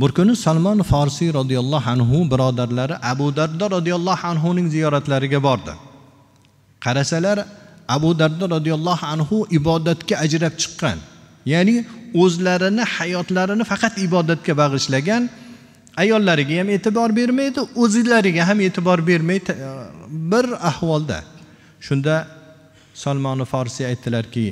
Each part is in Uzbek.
bir kuni salmon forsiy roziyallohu anhu birodarlari abu dardo roziyallohu anhuning ziyoratlariga bordi qarasalar abu dardo roziyallohu anhu ibodatga ajrab chiqqan ya'ni o'zlarini hayotlarini faqat ibodatga bag'ishlagan ayollariga ham e'tibor bermaydi o'zlariga ham e'tibor bermay bir ahvolda shunda solmoni forsiy aytdilarki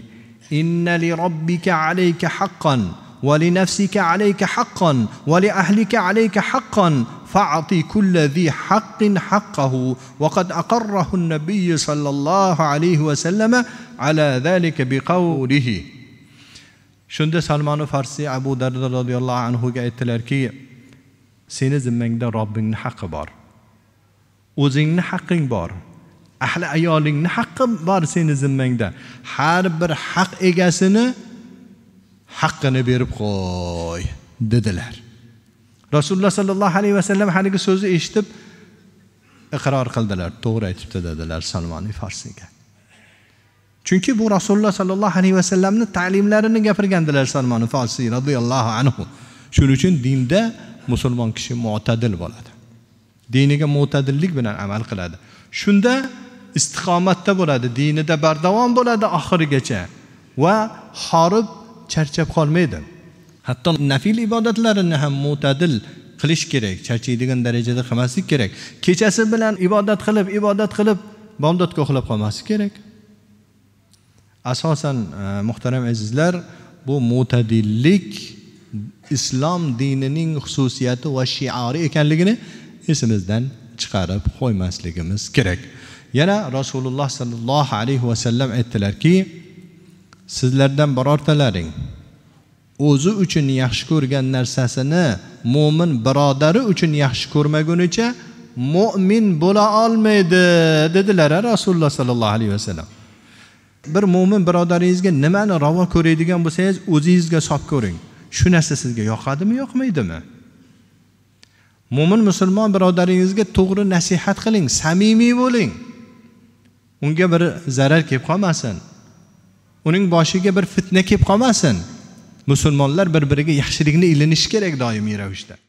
innali robbika alayka haqqan ولنفسك عليك حقا ولاهلك عليك حقا فاعطي كل ذي حق حقه وقد اقره النبي صلى الله عليه وسلم على ذلك بقوله shunda salmoni farsiy abu darda roziyallohu anhuga aytdilarki seni zimmangda robbingni haqqi bor o'zingni haqqing bor ahli ayolingni haqqi bor seni zimmangda har bir haq egasini haqqini berib qo'y dedilar rasululloh sollallohu alayhi vasallam haligi so'zni eshitib iqror qildilar to'g'ri aytibdi dedilar salmoni farsiyga chunki bu rasululloh sollallohu alayhi vasallamni ta'limlarini gapirgandilar salmoni farsiy roziyallohu anhu shuning uchun dinda musulmon kishi mo'tadil bo'ladi diniga mo'tadillik bilan amal qiladi shunda istiqomatda bo'ladi dinida bardavom bo'ladi oxirigacha va horib charchab qolmaydi hatto nafil ibodatlarini ham mo'tadil qilish kerak charchaydigan darajada qilmaslik kerak kechasi bilan ibodat qilib ibodat qilib bomdodga uxlab qolmaslik kerak asosan e, muhtaram azizlar bu mo'tadillik islom dinining xususiyati va shiori ekanligini esimizdan chiqarib qo'ymasligimiz kerak yana rasululloh sollallohu alayhi vasallam aytdilarki sizlardan birortalaring o'zi uchun yaxshi ko'rgan narsasini mo'min birodari uchun yaxshi ko'rmagunicha mo'min bo'la olmaydi dedilar rasululloh sollallohu alayhi vasallam bir mo'min birodaringizga nimani ravo ko'radigan bo'lsangiz o'zingizga solib ko'ring shu narsa sizga yoqadimi yoqmaydimi mo'min musulmon birodaringizga to'g'ri nasihat qiling samimiy bo'ling unga bir zarar kelib qolmasin uning boshiga bir fitna kelib qolmasin musulmonlar bir biriga yaxshilikni ilinishi kerak doimiy ravishda